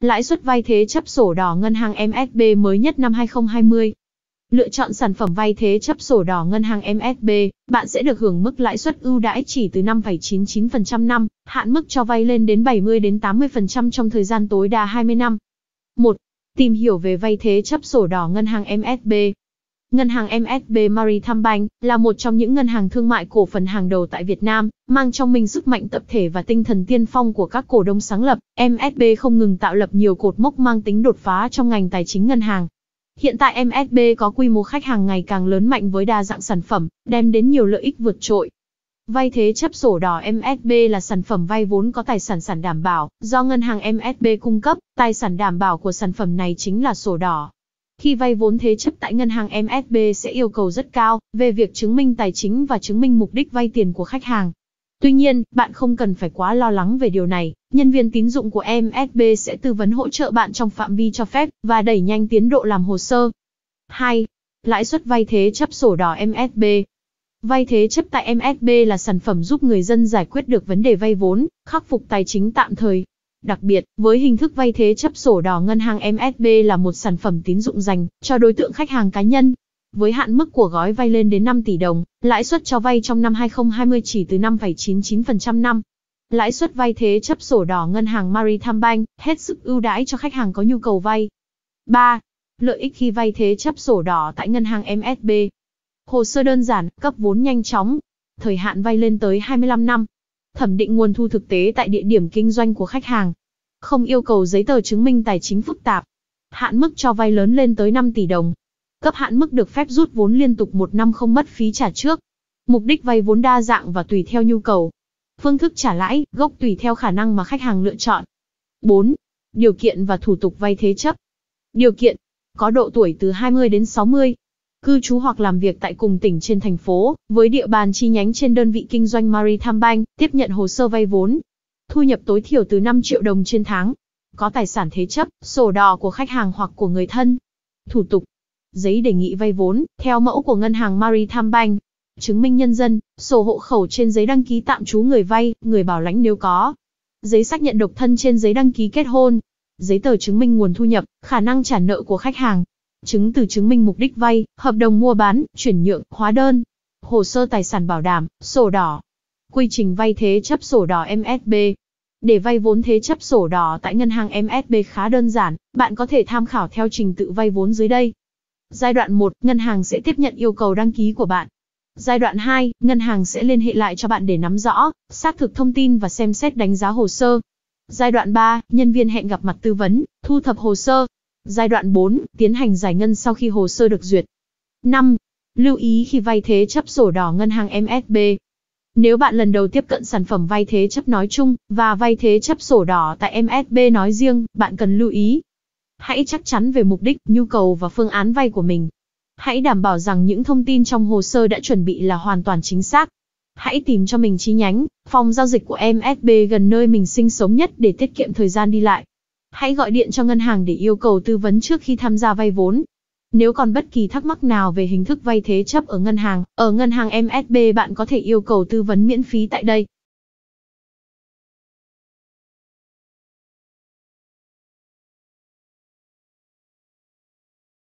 lãi suất vay thế chấp sổ đỏ ngân hàng MSB mới nhất năm 2020. Lựa chọn sản phẩm vay thế chấp sổ đỏ ngân hàng MSB, bạn sẽ được hưởng mức lãi suất ưu đãi chỉ từ 5,99% năm, hạn mức cho vay lên đến 70 đến 80% trong thời gian tối đa 20 năm. 1. Tìm hiểu về vay thế chấp sổ đỏ ngân hàng MSB, Ngân hàng MSB Maritime Bank là một trong những ngân hàng thương mại cổ phần hàng đầu tại Việt Nam, mang trong mình sức mạnh tập thể và tinh thần tiên phong của các cổ đông sáng lập. MSB không ngừng tạo lập nhiều cột mốc mang tính đột phá trong ngành tài chính ngân hàng. Hiện tại MSB có quy mô khách hàng ngày càng lớn mạnh với đa dạng sản phẩm, đem đến nhiều lợi ích vượt trội. Vay thế chấp sổ đỏ MSB là sản phẩm vay vốn có tài sản sản đảm bảo, do ngân hàng MSB cung cấp, tài sản đảm bảo của sản phẩm này chính là sổ đỏ. Khi vay vốn thế chấp tại ngân hàng MSB sẽ yêu cầu rất cao về việc chứng minh tài chính và chứng minh mục đích vay tiền của khách hàng. Tuy nhiên, bạn không cần phải quá lo lắng về điều này, nhân viên tín dụng của MSB sẽ tư vấn hỗ trợ bạn trong phạm vi cho phép và đẩy nhanh tiến độ làm hồ sơ. 2. Lãi suất vay thế chấp sổ đỏ MSB Vay thế chấp tại MSB là sản phẩm giúp người dân giải quyết được vấn đề vay vốn, khắc phục tài chính tạm thời Đặc biệt, với hình thức vay thế chấp sổ đỏ ngân hàng MSB là một sản phẩm tín dụng dành cho đối tượng khách hàng cá nhân. Với hạn mức của gói vay lên đến 5 tỷ đồng, lãi suất cho vay trong năm 2020 chỉ từ 5,99% năm. Lãi suất vay thế chấp sổ đỏ ngân hàng Maritime Bank hết sức ưu đãi cho khách hàng có nhu cầu vay. 3. Lợi ích khi vay thế chấp sổ đỏ tại ngân hàng MSB. Hồ sơ đơn giản, cấp vốn nhanh chóng. Thời hạn vay lên tới 25 năm thẩm định nguồn thu thực tế tại địa điểm kinh doanh của khách hàng. Không yêu cầu giấy tờ chứng minh tài chính phức tạp. Hạn mức cho vay lớn lên tới 5 tỷ đồng. Cấp hạn mức được phép rút vốn liên tục một năm không mất phí trả trước. Mục đích vay vốn đa dạng và tùy theo nhu cầu. Phương thức trả lãi, gốc tùy theo khả năng mà khách hàng lựa chọn. 4. Điều kiện và thủ tục vay thế chấp. Điều kiện. Có độ tuổi từ 20 đến 60, cư trú hoặc làm việc tại cùng tỉnh trên thành phố, với địa bàn chi nhánh trên đơn vị kinh doanh Maritime Bank, tiếp nhận hồ sơ vay vốn. Thu nhập tối thiểu từ 5 triệu đồng trên tháng. Có tài sản thế chấp, sổ đỏ của khách hàng hoặc của người thân. Thủ tục. Giấy đề nghị vay vốn, theo mẫu của ngân hàng Maritime Bank. Chứng minh nhân dân, sổ hộ khẩu trên giấy đăng ký tạm trú người vay, người bảo lãnh nếu có. Giấy xác nhận độc thân trên giấy đăng ký kết hôn. Giấy tờ chứng minh nguồn thu nhập, khả năng trả nợ của khách hàng, chứng từ chứng minh mục đích vay, hợp đồng mua bán, chuyển nhượng, hóa đơn, hồ sơ tài sản bảo đảm, sổ đỏ, quy trình vay thế chấp sổ đỏ MSB. Để vay vốn thế chấp sổ đỏ tại ngân hàng MSB khá đơn giản, bạn có thể tham khảo theo trình tự vay vốn dưới đây. Giai đoạn 1, ngân hàng sẽ tiếp nhận yêu cầu đăng ký của bạn. Giai đoạn 2, ngân hàng sẽ liên hệ lại cho bạn để nắm rõ, xác thực thông tin và xem xét đánh giá hồ sơ. Giai đoạn 3, nhân viên hẹn gặp mặt tư vấn, thu thập hồ sơ, Giai đoạn 4, tiến hành giải ngân sau khi hồ sơ được duyệt. 5. Lưu ý khi vay thế chấp sổ đỏ ngân hàng MSB. Nếu bạn lần đầu tiếp cận sản phẩm vay thế chấp nói chung và vay thế chấp sổ đỏ tại MSB nói riêng, bạn cần lưu ý. Hãy chắc chắn về mục đích, nhu cầu và phương án vay của mình. Hãy đảm bảo rằng những thông tin trong hồ sơ đã chuẩn bị là hoàn toàn chính xác. Hãy tìm cho mình chi nhánh, phòng giao dịch của MSB gần nơi mình sinh sống nhất để tiết kiệm thời gian đi lại. Hãy gọi điện cho ngân hàng để yêu cầu tư vấn trước khi tham gia vay vốn. Nếu còn bất kỳ thắc mắc nào về hình thức vay thế chấp ở ngân hàng, ở ngân hàng MSB bạn có thể yêu cầu tư vấn miễn phí tại đây.